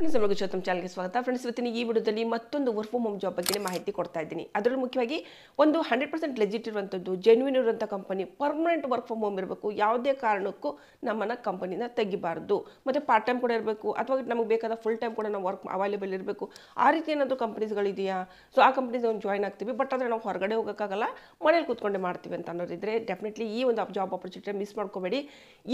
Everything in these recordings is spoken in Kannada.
ಫ್ರೆಂಡ್ಸ್ ನಮಗೆ ಶೋತಮ್ ಚಾನಲ್ಗೆ ಸ್ವಾಗತ ಫ್ರೆಂಡ್ಸ್ ಇವತ್ತಿನ ಈ ವಿಡಿಯೋದಲ್ಲಿ ಮತ್ತೊಂದು ವರ್ಕ್ ಫ್ರಮ್ ಹೋಮ್ ಜಾಬ್ ಬಗ್ಗೆ ಮಾಹಿತಿ ಕೊಡ್ತಾ ಇದ್ದೀನಿ ಅದರಲ್ಲಿ ಮುಖ್ಯವಾಗಿ ಒಂದು ಹಂಡ್ರೆಡ್ ಪರ್ಸೆಂಟ್ ಲೆಜಿಟ್ ಇರುವಂಥದ್ದು ಜೆನ್ಯೂನ್ ಇರುವಂಥ company permanent work from home ಇರಬೇಕು ಯಾವುದೇ ಕಾರಣಕ್ಕೂ ನಮ್ಮನ್ನು ಕಂಪನಿನ ತೆಗಿಬಾರ್ದು ಮತ್ತು ಪಾರ್ಟ್ ಟೈಮ್ ಕೂಡ ಇರಬೇಕು ಅಥವಾ ನಮಗೆ ಬೇಕಾದ ಫುಲ್ ಟೈಮ್ ಕೂಡ ನಾವು ವರ್ಕ್ ಅವೈಲೇಬಲ್ ಇರಬೇಕು ಆ ರೀತಿ ಏನಾದರೂ ಕಂಪ್ನೀಸ್ಗಳಿದೆಯಾ ಸೊ ಆ ಕಂಪ್ನೀಸ್ ಒಂದು ಜಾಯ್ನ್ ಆಗ್ತೀವಿ ಬಟ್ ಆದರೆ ನಾವು ಹೊರಗಡೆ ಹೋಗೋಕ್ಕಾಗಲ್ಲ ಮನೇಲಿ ಕೂತ್ಕೊಂಡೆ ಮಾಡ್ತೀವಿ ಅಂತ ಅನ್ನೋರಿದ್ರೆ ಡೆಫಿನೆಟ್ಲಿ ಈ ಒಂದು ಜಾಬ್ ಆಪರ್ಚುನಿಟಿ ಮಿಸ್ ಮಾಡ್ಕೋಬೇಡಿ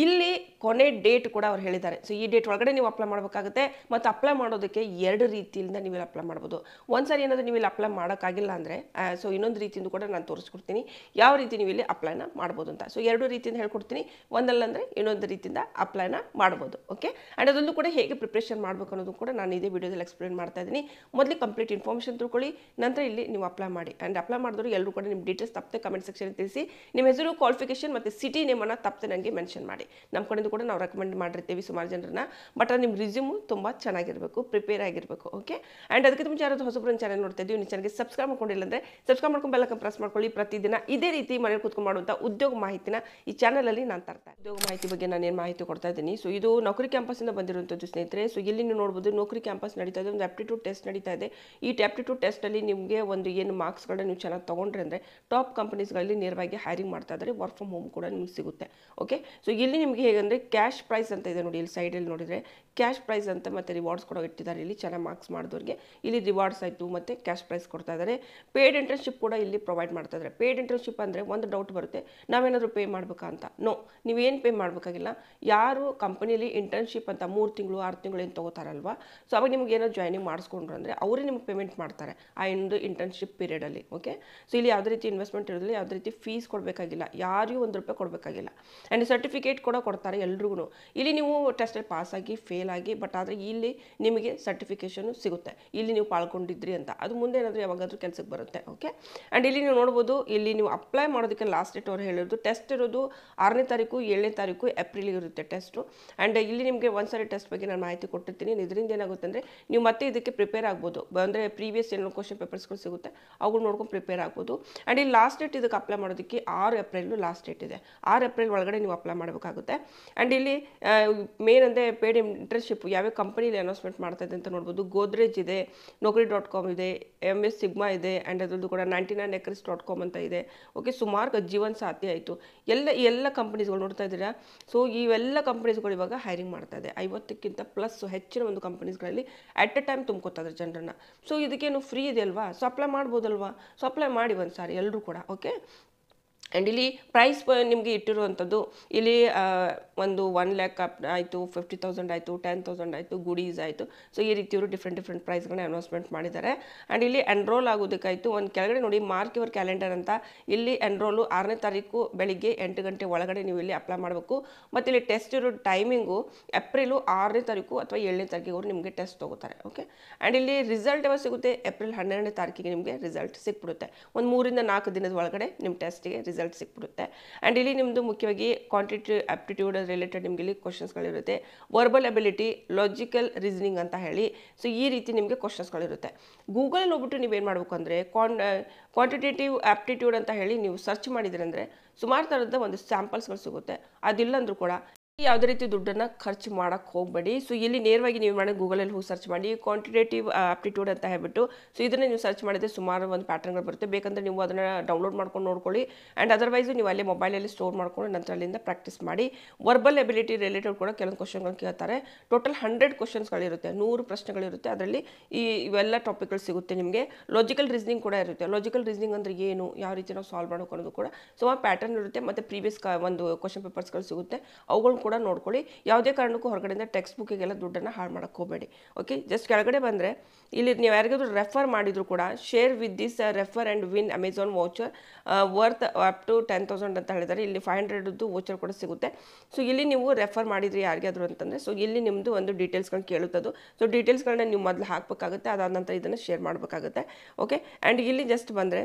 ಇಲ್ಲಿ ಕೊನೆ ಡೇಟ್ ಕೂಡ ಅವ್ರು ಹೇಳಿದ್ದಾರೆ ಸೊ ಈ ಡೇಟ್ ಒಳಗಡೆ ನೀವು ಅಪ್ಲೈ ಮಾಡಬೇಕಾಗುತ್ತೆ ಮತ್ತು ಅಪ್ಲೈ ಮಾಡೋದಕ್ಕೆ ಎರಡು ರೀತಿಯಿಂದ ನೀವು ಅಪ್ಲೈ ಮಾಡ್ಬೋದು ಒಂದು ಸಾರಿ ಏನಾದರೂ ನೀವು ಇಲ್ಲಿ ಅಪ್ಲೈ ಮಾಡೋಕ್ಕಾಗಿಲ್ಲ ಅಂದರೆ ಸೊ ಇನ್ನೊಂದು ರೀತಿಯಿಂದ ಕೂಡ ನಾನು ತೋರಿಸ್ಕೊಡ್ತೀನಿ ಯಾವ ರೀತಿ ನೀವು ಇಲ್ಲಿ ಅಪ್ಲೈನ ಮಾಡ್ಬೋದು ಅಂತ ಸೊ ಎರಡು ರೀತಿಯಿಂದ ಹೇಳ್ಕೊಡ್ತೀನಿ ಒಂದಲ್ಲ ಅಂದರೆ ಇನ್ನೊಂದು ರೀತಿಯಿಂದ ಅಪ್ಲೈನ ಮಾಡ್ಬೋದು ಓಕೆ ಆ್ಯಂಡ್ ಅದೊಂದು ಕೂಡ ಹೇಗೆ ಪ್ರಿಪ್ರೇಷನ್ ಮಾಡಬೇಕು ಅನ್ನೋದು ಕೂಡ ನಾನು ಇದೇ ವಿಡಿಯೋದಲ್ಲಿ ಎಕ್ಸ್ಪ್ಲೈನ್ ಮಾಡ್ತಾ ಇದ್ದೀನಿ ಮೊದಲು ಕಂಪ್ಲೀಟ್ ಇನ್ಫಾರ್ಮೇಷನ್ ತಿಳ್ಕೊಳ್ಳಿ ನಂತರ ಇಲ್ಲಿ ನೀವು ಅಪ್ಲೈ ಮಾಡಿ ಆ್ಯಂಡ್ ಅಪ್ಲೈ ಮಾಡಿದ್ರು ಎಲ್ಲರೂ ಕೂಡ ನಿಮ್ಮ ಡೀಟೇಲ್ಸ್ ತಪ್ಪದೆ ಕಮೆಂಟ್ ಸೆಕ್ಷನ್ ತಿಳಿಸಿ ನಿಮ್ಮ ಹೆಸರು ಕ್ವಾಲಿಫಿಕೇಶನ್ ಮತ್ತು ಸಿಟಿ ನೇಮನ್ನು ತಪ್ಪದೆ ನನಗೆ ಮೆನ್ಷನ್ ಮಾಡಿ ನಮ್ಮ ಕಡೆಯಿಂದ ಕೂಡ ನಾವು ರೆಕಮೆಂಡ್ ಮಾಡಿರ್ತೀವಿ ಸುಮಾರು ಜನರನ್ನ ಬಟ್ ನಿಮ್ಮ ರಿಸ್ಯೂಮು ತುಂಬ ಚೆನ್ನಾಗಿ ಚೆನ್ನಾಗಿರಬೇಕು ಪ್ರಿಪೇರ್ ಆಗಿರಬೇಕು ಓಕೆ ಆ್ಯಂಡ್ ಅದಕ್ಕೆ ಮುಂಚೆ ಯಾರಾದರೂ ಹೊಸಬ್ರನ್ನ ಚಾನಲ್ ನೋಡ್ತಾ ಇದ್ದೀವಿ ನೀವು ಚಾನಲ್ಗೆ ಸಬ್ಸ್ಕ್ರೈಬ್ ಮಾಡ್ಕೊಂಡಿಲ್ಲ ಅಂದರೆ ಸಬ್ಸ್ಕ್ರೈಬ್ ಮಾಡ್ಕೊಂಡು ಬೆಲ್ಲಕ್ಕೆ ಪ್ರೆಸ್ ಮಾಡ್ಕೊಳ್ಳಿ ಪ್ರತಿದಿನ ಇದೇ ರೀತಿ ಮನೇಲಿ ಕೂತ್ಕೊಂಡು ಮಾಡುವಂಥ ಉದ್ಯೋಗ ಮಾಹಿತಿನ ಈ ಚಾನಲಲ್ಲಿ ನಾನು ತರ್ತಾ ಉದ್ಯೋಗ ಮಾಹಿತಿ ಬಗ್ಗೆ ನಾನು ಏನು ಮಾಹಿತಿ ಕೊಡ್ತಾ ಇದ್ದೀನಿ ಸೊ ಇದು ನೌಕರಿ ಕ್ಯಾಂಪಸ್ಸಿಂದ ಬಂದಿರುವಂಥದ್ದು ಸ್ನೇಹಿತರೆ ಸೊ ಇಲ್ಲಿ ನೀವು ನೋಡ್ಬೋದು ನೌಕರಿ ಕ್ಯಾಂಪಸ್ ನಡೀತಾ ಇದೆ ಒಂದು ಆಪ್ಟಿಟ್ಯೂಡ್ ಟೆಸ್ಟ್ ನಡೀತಾ ಇದೆ ಈ ಆಪ್ಟಿಟ್ಯೂಡ್ ಟೆಸ್ಟಲ್ಲಿ ನಿಮಗೆ ಒಂದು ಏನು ಮಾರ್ಕ್ಸ್ಗಳನ್ನ ನೀವು ಚೆನ್ನಾಗಿ ತೊಗೊಂಡ್ರೆ ಅಂದರೆ ಟಾಪ್ ಕಂಪನೀಸ್ಗಳಲ್ಲಿ ನೇರವಾಗಿ ಹೈರಿಂಗ್ ಮಾಡ್ತಾ ಇದ್ದಾರೆ ವರ್ಕ್ ಫ್ರಮ್ ಹೋಮ್ ಕೂಡ ನಿಮ್ಗೆ ಸಿಗುತ್ತೆ ಓಕೆ ಸೊ ಇಲ್ಲಿ ನಿಮಗೆ ಹೇಗೆಂದರೆ ಕ್ಯಾಶ್ ಪ್ರೈಸ್ ಅಂತ ಇದೆ ನೋಡಿ ಇಲ್ಲಿ ಸೈಡಲ್ಲಿ ನೋಡಿದರೆ ಕ್ಯಾಶ್ ಪ್ರೈಸ್ ಅಂತ ಮತ್ತು ರಿವಾರ್ಡ್ಸ್ ಕೂಡ ಇಟ್ಟಿದ್ದಾರೆ ಇಲ್ಲಿ ಚೆನ್ನಾಗಿ ಮಾರ್ಕ್ಸ್ ಮಾಡಿದವ್ರಿಗೆ ಇಲ್ಲಿ ರಿವಾರ್ಡ್ಸ್ ಆಯಿತು ಮತ್ತು ಕ್ಯಾಶ್ ಪ್ರೈಸ್ ಕೊಡ್ತಾ ಇದ್ದಾರೆ ಪೇಯ್ಡ್ ಇಂಟರ್ನ್ಶಿಪ್ ಕೂಡ ಇಲ್ಲಿ ಪ್ರೊವೈಡ್ ಮಾಡ್ತಾ ಇದ್ದಾರೆ ಪೇಯ್ಡ್ ಇಂಟರ್ನ್ಶಿಪ್ ಅಂದರೆ ಒಂದು ಡೌಟ್ ಬರುತ್ತೆ ನಾವೇನಾದರೂ ಪೇ ಮಾಡಬೇಕಾ ಅಂತ ನೋ ನೀವೇನು ಪೇ ಮಾಡಬೇಕಾಗಿಲ್ಲ ಯಾರು ಕಂಪನಿಲಿ ಇಂಟರ್ನ್ಶಿಪ್ ಅಂತ ಮೂರು ತಿಂಗಳು ಆರು ತಿಂಗಳು ಏನು ತೊಗೋತಾರಲ್ವ ಸೊ ಅವಾಗ ನಿಮ್ಗೆ ಏನೋ ಜಾಯ್ನಿಂಗ್ ಮಾಡಿಸ್ಕೊಂಡ್ರು ಅಂದರೆ ಅವರೇ ನಿಮ್ಗೆ ಪೇಮೆಂಟ್ ಮಾಡ್ತಾರೆ ಆ ಒಂದು ಇಂಟರ್ನ್ಶಿಪ್ ಪೀರಿಯಡಲ್ಲಿ ಓಕೆ ಸೊ ಇಲ್ಲಿ ಯಾವುದೇ ರೀತಿ ಇನ್ವೆಸ್ಟ್ಮೆಂಟ್ ಇರೋದಿಲ್ಲ ಯಾವುದೇ ರೀತಿ ಫೀಸ್ ಕೊಡಬೇಕಾಗಿಲ್ಲ ಯಾರಿಗೂ ಒಂದು ರೂಪಾಯಿ ಕೊಡಬೇಕಾಗಿಲ್ಲ ಆ್ಯಂಡ್ ಸರ್ಟಿಫಿಕೇಟ್ ಕೂಡ ಕೊಡ್ತಾರೆ ಎಲ್ರಿಗೂ ಇಲ್ಲಿ ನೀವು ಟೆಸ್ಟಲ್ಲಿ ಪಾಸಾಗಿ ಆಗಿ ಫೇಲ್ ಆಗಿ ಬಟ್ ಆದರೆ ಇಲ್ಲಿ ನಿಮಗೆ ಸರ್ಟಿಫಿಕೇಷನ್ ಸಿಗುತ್ತೆ ಇಲ್ಲಿ ನೀವು ಪಾಲ್ಗೊಂಡಿದ್ರಿ ಅಂತ ಅದು ಮುಂದೆ ಏನಾದರೂ ಯಾವಾಗಾದರೂ ಕೆಲಸಕ್ಕೆ ಬರುತ್ತೆ ಓಕೆ ಆ್ಯಂಡ್ ಇಲ್ಲಿ ನೀವು ನೋಡ್ಬೋದು ಇಲ್ಲಿ ನೀವು ಅಪ್ಲೈ ಮಾಡೋದಕ್ಕೆ ಲಾಸ್ಟ್ ಡೇಟ್ ಅವ್ರು ಹೇಳಿರೋದು ಟೆಸ್ಟ್ ಇರೋದು ಆರನೇ ತಾರೀಕು ಏಳನೇ ತಾರೀಕು ಏಪ್ರಿಲ್ ಇರುತ್ತೆ ಟೆಸ್ಟು ಆ್ಯಂಡ್ ಇಲ್ಲಿ ನಿಮಗೆ ಒಂದ್ಸರಿ ಟೆಸ್ಟ್ ಬಗ್ಗೆ ನಾನು ಮಾಹಿತಿ ಕೊಟ್ಟಿರ್ತೀನಿ ಇದರಿಂದ ಏನಾಗುತ್ತೆ ಅಂದರೆ ನೀವು ಮತ್ತೆ ಇದಕ್ಕೆ ಪ್ರಿಪೇರ್ ಆಗ್ಬೋದು ಅಂದರೆ ಪ್ರೀವಿಯಸ್ ಏನೋ ಕ್ವಶನ್ ಪೇಪರ್ಸ್ಗಳು ಸಿಗುತ್ತೆ ಅವುಗಳು ನೋಡ್ಕೊಂಡು ಪ್ರಿಪೇರ್ ಆಗ್ಬೋದು ಆ್ಯಂಡ್ ಇಲ್ಲಿ ಲಾಸ್ಟ್ ಡೇಟ್ ಇದಕ್ಕೆ ಅಪ್ಲೈ ಮಾಡೋದಕ್ಕೆ ಆರು ಏಪ್ರಿಲ್ ಲಾಸ್ಟ್ ಡೇಟ್ ಇದೆ ಆರು ಏಪ್ರಿಲ್ ಒಳಗಡೆ ನೀವು ಅಪ್ಲೈ ಮಾಡಬೇಕಾಗುತ್ತೆ ಆ್ಯಂಡ್ ಇಲ್ಲಿ ಮೇನ್ ಅಂದರೆ ಪೇಡ್ ಇಂಟರ್ನ್ಶಿಪ್ ಯಾವ್ಯಾವ ಕಂಪನಿಲಿ ಅನೌನ್ಸ್ಮೆಂಟ್ ಮಾಡ್ತಾ ಇದೆ ಅಂತ ನೋಡ್ಬೋದು ಗೋದ್ರೇಜ್ ಇದೆ ನೌಕರಿ ಡಾಟ್ ಕಾಮ್ ಇದೆ ಎಮ್ ಎಸ್ ಸಿಗ್ಮಾ ಇದೆ ಆ್ಯಂಡ್ ಅದರದ್ದು ಕೂಡ ninety nine acres dot com ಅಂತ ಇದೆ ಓಕೆ ಸುಮಾರು ಜೀವನ್ ಸಾಧ್ಯ ಆಯಿತು ಎಲ್ಲ ಎಲ್ಲ ಕಂಪ್ನೀಸ್ಗಳು ನೋಡ್ತಾ ಇದ್ದೀರಾ ಸೊ ಇವೆಲ್ಲ ಕಂಪ್ನೀಸ್ಗಳು ಇವಾಗ ಹೈರಿಂಗ್ ಮಾಡ್ತಾ ಇದೆ ಐವತ್ತಕ್ಕಿಂತ ಪ್ಲಸ್ ಹೆಚ್ಚಿನ ಒಂದು ಕಂಪ್ನೀಸ್ಗಳಲ್ಲಿ ಅಟ್ ಅ ಟೈಮ್ ತುಂಬ್ಕೋತಾ ಇದ್ದಾರೆ ಜನರನ್ನ ಸೊ ಇದಕ್ಕೇನು ಫ್ರೀ ಇದೆ ಅಲ್ವಾ ಸೊ ಅಪ್ಲೈ ಮಾಡ್ಬೋದಲ್ವಾ ಸೊ ಅಪ್ಲೈ ಮಾಡಿ ಒಂದು ಸಾರಿ ಎಲ್ಲರೂ ಕೂಡ ಓಕೆ ಆ್ಯಂಡ್ ಇಲ್ಲಿ ಪ್ರೈಸ್ ನಿಮಗೆ ಇಟ್ಟಿರುವಂಥದ್ದು ಇಲ್ಲಿ ಒಂದು ಒನ್ ಲ್ಯಾಕ್ ಅಪ್ ಆಯಿತು ಫಿಫ್ಟಿ ತೌಸಂಡ್ ಆಯಿತು ಟೆನ್ ತೌಸಂಡ್ ಆಯಿತು ಗುಡೀಸ್ ಆಯಿತು ಸೊ ಈ ರೀತಿ ಇವರು ಡಿಫ್ರೆಂಟ್ ಡಿಫ್ರೆಂಟ್ ಪ್ರೈಸ್ಗಳನ್ನ ಅನೌನ್ಸ್ಮೆಂಟ್ ಮಾಡಿದ್ದಾರೆ ಆ್ಯಂಡ್ ಇಲ್ಲಿ ಎನ್ರೋಲ್ ಆಗೋದಕ್ಕಾಯಿತು ಒಂದು ಕೆಳಗಡೆ ನೋಡಿ ಮಾರ್ಕ್ ಯುವರ್ ಕ್ಯಾಲೆಂಡರ್ ಅಂತ ಇಲ್ಲಿ ಎನ್ರೋಲು ಆರನೇ ತಾರೀಕು ಬೆಳಿಗ್ಗೆ ಎಂಟು ಗಂಟೆ ಒಳಗಡೆ ನೀವು ಇಲ್ಲಿ ಅಪ್ಲೈ ಮಾಡಬೇಕು ಮತ್ತು ಇಲ್ಲಿ ಟೆಸ್ಟ್ ಇರೋ ಟೈಮಿಂಗು ಏಪ್ರಿಲು ಆರನೇ ತಾರೀಕು ಅಥವಾ ಏಳನೇ ತಾರೀಕಿಗೆ ಅವರು ನಿಮಗೆ ಟೆಸ್ಟ್ ತೊಗೋತಾರೆ ಓಕೆ ಆ್ಯಂಡ್ ಇಲ್ಲಿ ರಿಸಲ್ಟ್ ಯಾವಾಗ ಸಿಗುತ್ತೆ ಏಪ್ರಿಲ್ ಹನ್ನೆರಡನೇ ತಾರೀಕಿಗೆ ನಿಮಗೆ ರಿಸಲ್ಟ್ ಸಿಕ್ಬಿಡುತ್ತೆ ಒಂದು ಮೂರಿಂದ ನಾಲ್ಕು ದಿನದ ಒಳಗಡೆ ನಿಮ್ಮ ಟೆಸ್ಟಿಗೆ ರಿಸಲ್ಟ್ ಸಿಕ್ಬಿಡುತ್ತೆ ಆ್ಯಂಡ್ ಇಲ್ಲಿ ನಿಮ್ಮದು ಮುಖ್ಯವಾಗಿ ಕ್ವಾಂಟಿಟಿ ಆಪ್ಟಿಟ್ಯೂಡ್ ರಿಲೇಟೆಡ್ ನಿಮಗೆ ಇಲ್ಲಿ ಕ್ವಶನ್ಸ್ಗಳಿರುತ್ತೆ ವರ್ಬಲ್ ಅಬಿಲಿಟಿ ಲಾಜಿಕಲ್ ರೀಸನಿಂಗ್ ಅಂತ ಹೇಳಿ ಸೊ ಈ ರೀತಿ ನಿಮಗೆ ಕ್ವಶನ್ಸ್ಗಳಿರುತ್ತೆ ಗೂಗಲಲ್ಲಿ ಹೋಗ್ಬಿಟ್ಟು ಏನು ಮಾಡಬೇಕು ಅಂದರೆ ಕ್ವಾನ್ ಕ್ವಾಂಟಿಟೇಟಿವ್ ಆಪ್ಟಿಟ್ಯೂಡ್ ಅಂತ ಹೇಳಿ ನೀವು ಸರ್ಚ್ ಅಂದ್ರೆ ಸುಮಾರು ಥರದ ಒಂದು ಸ್ಯಾಂಪಲ್ಸ್ಗಳು ಸಿಗುತ್ತೆ ಅದಿಲ್ಲ ಅಂದರೂ ಕೂಡ ಯಾವುದೇ ರೀತಿ ದುಡ್ಡನ್ನು ಖರ್ಚು ಮಾಡೋಕ್ಕೆ ಹೋಗಬೇಡಿ ಸೊ ಇಲ್ಲಿ ನೇರವಾಗಿ ನೀವು ಮಾಡಿ ಗೂಗಲಲ್ಲಿ ಹೋಗಿ ಸರ್ಚ್ ಮಾಡಿ ಕ್ವಾಂಟಿಟೇಟಿವ್ ಆಪ್ಟಿಟ್ಯೂಡ್ ಅಂತ ಹೇಳ್ಬಿಟ್ಟು ಸೊ ಇದನ್ನು ನೀವು ಸರ್ಚ್ ಮಾಡಿದರೆ ಸುಮಾರು ಒಂದು ಪ್ಯಾಟರ್ನ್ಗಳು ಬರುತ್ತೆ ಬೇಕಂದರೆ ನೀವು ಅದನ್ನು ಡೌನ್ಲೋಡ್ ಮಾಡ್ಕೊಂಡು ನೋಡ್ಕೊಳ್ಳಿ ಆ್ಯಂಡ್ ಅದರ್ವೈಸ್ ನೀವು ಅಲ್ಲೇ ಮೊಬೈಲಲ್ಲಿ ಸ್ಟೋರ್ ಮಾಡ್ಕೊಂಡು ನಂತರ ಅಲ್ಲಿಂದ ಪ್ರಾಕ್ಟೀಸ್ ಮಾಡಿ ವರ್ಬಲ್ ಎಬಿಲಿಟಿ ರಿಲೇಟೆಡ್ ಕೂಡ ಕೆಲವು ಕ್ವಶನ್ಗಳು ಕೇಳ್ತಾರೆ ಟೋಟಲ್ ಹಂಡ್ರೆಡ್ ಕ್ವಶನ್ಸ್ಗಳಿರುತ್ತೆ ನೂರು ಪ್ರಶ್ನೆಗಳಿರುತ್ತೆ ಅದರಲ್ಲಿ ಈ ಇವೆಲ್ಲ ಟಾಪಿಕ್ಗಳು ಸಿಗುತ್ತೆ ನಿಮಗೆ ಲಾಜಿಕಲ್ ರೀಸನಿಂಗ್ ಕೂಡ ಇರುತ್ತೆ ಲಾಜಿಕಲ್ ರೀಸನಿಂಗ್ ಅಂದರೆ ಏನು ಯಾವ ರೀತಿ ನಾವು ಸಾಲ್ವ್ ಮಾಡೋಕೆ ಅನ್ನೋದು ಕೂಡ ಸುಮಾರು ಪ್ಯಾಟರ್ನ್ ಇರುತ್ತೆ ಮತ್ತು ಪ್ರೀವಿಯಸ್ ಒಂದು ಕ್ವಶನ್ ಪೇಪರ್ಸ್ಗಳು ಸಿಗುತ್ತೆ ಅವುಗಳು ಕೂಡ ನೋಡ್ಕೊಳ್ಳಿ ಯಾವುದೇ ಕಾರಣಕ್ಕೂ ಹೊರಗಡೆಯಿಂದ ಟೆಕ್ಸ್ಟ್ ಬುಕ್ಕಿಗೆಲ್ಲ ದುಡ್ಡನ್ನು ಹಾಳು ಮಾಡಕ್ಕೆ ಹೋಗಬೇಡಿ ಓಕೆ ಜಸ್ಟ್ ಕೆಳಗಡೆ ಬಂದರೆ ಇಲ್ಲಿ ನೀವು ಯಾರಿಗಾದ್ರೂ ರೆಫರ್ ಮಾಡಿದರೂ ಕೂಡ share with this refer and win Amazon voucher worth up to ten thousand ಅಂತ ಹೇಳಿದರೆ ಇಲ್ಲಿ ಫೈವ್ ಹಂಡ್ರೆಡ್ದು ವೋಚರ್ ಕೂಡ ಸಿಗುತ್ತೆ ಸೊ ಇಲ್ಲಿ ನೀವು ರೆಫರ್ ಮಾಡಿದ್ರಿ ಯಾರಿಗಾದ್ರು ಅಂತಂದರೆ ಸೊ ಇಲ್ಲಿ ನಿಮ್ಮದು ಒಂದು ಡೀಟೇಲ್ಸ್ಗಳನ್ನ ಕೇಳುತ್ತದು ಸೊ ಡೀಟೇಲ್ಸ್ಗಳನ್ನ ನೀವು ಮೊದಲು ಹಾಕಬೇಕಾಗುತ್ತೆ ಅದಾದ ನಂತರ ಇದನ್ನು ಶೇರ್ ಮಾಡಬೇಕಾಗುತ್ತೆ ಓಕೆ ಆ್ಯಂಡ್ ಇಲ್ಲಿ ಜಸ್ಟ್ ಬಂದರೆ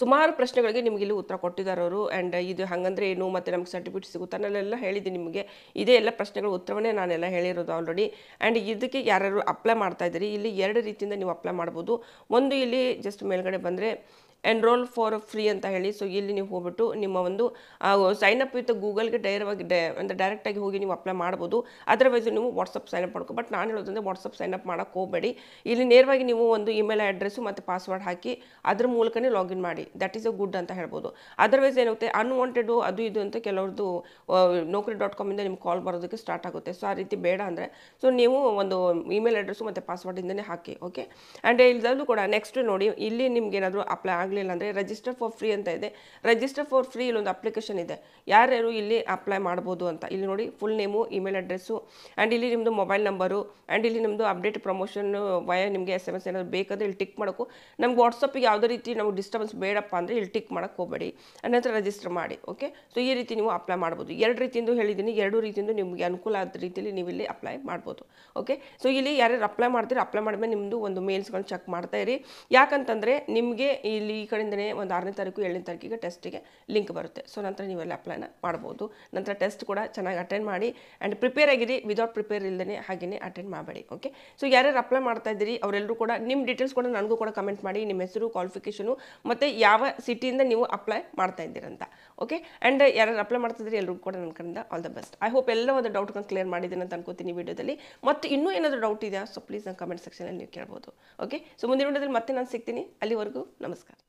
ಸುಮಾರು ಪ್ರಶ್ನೆಗಳಿಗೆ ನಿಮಗೆ ಇಲ್ಲಿ ಉತ್ತರ ಕೊಟ್ಟಿದ್ದಾರೆ ಅವರು ಆ್ಯಂಡ್ ಇದು ಹಂಗಂದ್ರೆ ಏನು ಮತ್ತು ನಮಗೆ ಸರ್ಟಿಫಿಕೇಟ್ ಸಿಗುತ್ತೆ ಅನ್ನೆಲ್ಲ ಹೇಳಿದ್ದೀನಿ ನಿಮಗೆ ಇದೇ ಎಲ್ಲ ಪ್ರಶ್ನೆಗಳ ಉತ್ತರವನ್ನೇ ನಾನೆಲ್ಲ ಹೇಳಿರೋದು ಆಲ್ರೆಡಿ ಆ್ಯಂಡ್ ಇದಕ್ಕೆ ಯಾರ್ಯಾರು ಅಪ್ಲೈ ಮಾಡ್ತಾ ಇದ್ದೀರಿ ಇಲ್ಲಿ ಎರಡು ರೀತಿಯಿಂದ ನೀವು ಅಪ್ಲೈ ಮಾಡ್ಬೋದು ಒಂದು ಇಲ್ಲಿ ಜಸ್ಟ್ ಮೇಲ್ಗಡೆ ಬಂದರೆ ಎನ್ರೋಲ್ ಫಾರ್ ಫ್ರೀ ಅಂತ ಹೇಳಿ ಸೊ ಇಲ್ಲಿ ನೀವು ಹೋಗ್ಬಿಟ್ಟು ನಿಮ್ಮ ಒಂದು ಸೈನ್ ಅಪ್ ವಿತ್ ಗೂಗಲ್ಗೆ ಡೈರವಾಗಿ ಡೈ ಅಂದರೆ ಡೈರೆಕ್ಟಾಗಿ ಹೋಗಿ ನೀವು ಅಪ್ಲೈ ಮಾಡ್ಬೋದು ಅದರ್ವೈಸ್ ನೀವು ವಾಟ್ಸಪ್ ಸೈನ್ ಅಪ್ ಮಾಡ್ಕೊ ಬಟ್ ನಾನು ಹೇಳೋದಂದರೆ ವಾಟ್ಸಪ್ ಸೈನ್ ಅಪ್ ಮಾಡೋಕ್ಕೆ ಹೋಗಬೇಡಿ ಇಲ್ಲಿ ನೇರವಾಗಿ ನೀವು ಒಂದು ಇಮೇಲ್ ಅಡ್ರೆಸ್ಸು ಮತ್ತು ಪಾಸ್ವರ್ಡ್ ಹಾಕಿ ಅದ್ರ ಮೂಲಕನೇ ಲಾಗಿನ್ ಮಾಡಿ ಮಾಡಿ ದಟ್ ಈಸ್ ಅ ಗುಡ್ ಅಂತ ಹೇಳ್ಬೋದು ಅದರ್ವೈಸ್ ಏನಾಗುತ್ತೆ ಅನ್ವಾಂಟೆಡು ಅದು ಇದು ಅಂತ ಕೆಲವ್ರದ್ದು ನೌಕರಿ ಡಾಟ್ ಕಾಮಿಂದ ನಿಮ್ಗೆ ಕಾಲ್ ಬರೋದಕ್ಕೆ ಸ್ಟಾರ್ಟ್ ಆಗುತ್ತೆ ಸೊ ಆ ರೀತಿ ಬೇಡ ಅಂದರೆ ಸೊ ನೀವು ಒಂದು ಇಮೇಲ್ ಅಡ್ರೆಸ್ಸು ಮತ್ತು ಪಾಸ್ವರ್ಡಿಂದನೇ ಹಾಕಿ ಓಕೆ ಆ್ಯಂಡ್ ಇಲ್ಲದಲ್ಲೂ ಕೂಡ ನೆಕ್ಸ್ಟ್ ನೋಡಿ ಇಲ್ಲಿ ನಿಮ್ಗೆ ಏನಾದರೂ ಅಪ್ಲೈ ಆಗಲಿಲ್ಲ ಅಂದರೆ ರಿಜಿಸ್ಟರ್ ಫಾರ್ ಫ್ರೀ ಅಂತ ಇದೆ ರಿಜಿಸ್ಟರ್ ಫಾರ್ ಫ್ರೀ ಇಲ್ಲೊಂದು ಅಪ್ಲಿಕೇಶನ್ ಇದೆ ಯಾರ್ಯಾರು ಇಲ್ಲಿ ಅಪ್ಲೈ ಮಾಡ್ಬೋದು ಅಂತ ಇಲ್ಲಿ ನೋಡಿ full name email address and ಇಲ್ಲಿ ನಿಮ್ಮದು ಮೊಬೈಲ್ ನಂಬರು ಆ್ಯಂಡ್ ಇಲ್ಲಿ ನಿಮ್ಮದು ಅಪ್ಡೇಟ್ ಪ್ರಮೋಷನ್ ವಯ ನಿಮಗೆ ಎಸ್ ಎಮ್ ಎಸ್ ಏನಾದರೂ ಬೇಕಾದರೆ ಇಲ್ಲಿ ಟಿಕ್ ಮಾಡೋಕು ನಮ್ಗೆ ವಾಟ್ಸಪ್ಪಿಗೆ ಯಾವುದೇ ರೀತಿ ನಮ್ಗೆ ಡಿಸ್ಟರ್ಬೆನ್ಸ್ ಬೇಡ ಬೇಡಪ್ಪ ಅಂದರೆ ಇಲ್ಲಿ ಟಿಕ್ ಮಾಡೋಕ್ಕೆ ಹೋಗಬೇಡಿ ಅನ್ನಂತರ ರಿಜಿಸ್ಟರ್ ಮಾಡಿ ಓಕೆ ಸೊ ಈ ರೀತಿ ನೀವು ಅಪ್ಲೈ ಮಾಡ್ಬೋದು ಎರಡು ರೀತಿಯಿಂದ ಹೇಳಿದ್ದೀನಿ ಎರಡು ರೀತಿಯಿಂದ ನಿಮಗೆ ಅನುಕೂಲ ಆದ ರೀತಿಯಲ್ಲಿ ನೀವು ಇಲ್ಲಿ ಅಪ್ಲೈ ಮಾಡ್ಬೋದು ಓಕೆ ಸೊ ಇಲ್ಲಿ ಯಾರ್ಯಾರು ಅಪ್ಲೈ ಮಾಡ್ತೀರಿ ಅಪ್ಲೈ ಮಾಡಿದ್ಮೇಲೆ ನಿಮ್ಮದು ಒಂದು ಮೇಲ್ಸ್ಗಳನ್ನ ಚೆಕ್ ಮಾಡ್ತಾ ಇರಿ ಯಾಕಂತಂದರೆ ನಿಮಗೆ ಇಲ್ಲಿ ಈ ಕಡೆಯಿಂದನೇ ಒಂದು ಆರನೇ ತಾರೀಕು ಏಳನೇ ತಾರೀಕಿಗೆ ಟೆಸ್ಟಿಗೆ ಲಿಂಕ್ ಬರುತ್ತೆ ಸೊ ನಂತರ ನೀವೆಲ್ಲ ಅಪ್ಲೈನ ಮಾಡ್ಬೋದು ನಂತರ ಟೆಸ್ಟ್ ಕೂಡ ಚೆನ್ನಾಗಿ ಅಟೆಂಡ್ ಮಾಡಿ ಆ್ಯಂಡ್ ಪ್ರಿಪೇರ್ ಆಗಿರಿ ವಿದೌಟ್ ಪ್ರಿಪೇರ್ ಇಲ್ಲದೇ ಹಾಗೆಯೇ ಅಟೆಂಡ್ ಮಾಡಬೇಡಿ ಓಕೆ ಸೊ ಯಾರ್ಯಾರು ಅಪ್ಲೈ ಮಾಡ್ತಾ ಇದ್ದೀರಿ ಅವರೆಲ್ಲರೂ ಕೂಡ ನಿಮ್ಮ ಡೀಟೇಲ್ಸ್ ಕೂಡ ನನಗೂ ಕೂಡ ಕಮೆಂಟ್ ಮಾಡಿ ನಿಮ್ಮ ಹೆಸರು ಕ್ವಾಲಿಫಿಕೇಷನು ಮತ್ತು ಯಾವ ಸಿಟಿಯಿಂದ ನೀವು ಅಪ್ಲೈ ಮಾಡ್ತಾ ಇದ್ದೀರಂತ ಓಕೆ ಆ್ಯಂಡ್ ಯಾರು ಅಪ್ಲೈ ಮಾಡ್ತಿದ್ರೆ ಎಲ್ಲರಿಗೂ ಕೂಡ ನನ್ನ ಕಡೆಯಿಂದ all the best I hope ಎಲ್ಲ ಒಂದು ಡೌಟ್ಗಳನ್ನ ಕ್ಲಿಯರ್ ಮಾಡಿದ್ದೀನಿ ಅಂತ ಅನ್ಕೋತೀನಿ ವಿಡಿಯೋದಲ್ಲಿ ಮತ್ತು ಇನ್ನೂ ಏನಾದರೂ ಡೌಟ್ ಇದೆಯಾ ಸೊ ಪ್ಲೀಸ್ ನನ್ನ ಕಮೆಂಟ್ ಸೆಕ್ಷನಲ್ಲಿ ನೀವು ಕೇಳ್ಬೋದು ಓಕೆ ಸೊ ಮುಂದಿನ ವಿಡಿಯೋದಲ್ಲಿ ಮತ್ತೆ ನಾನು ಸಿಗ್ತೀನಿ ಅಲ್ಲಿವರೆಗೂ ನಮಸ್ಕಾರ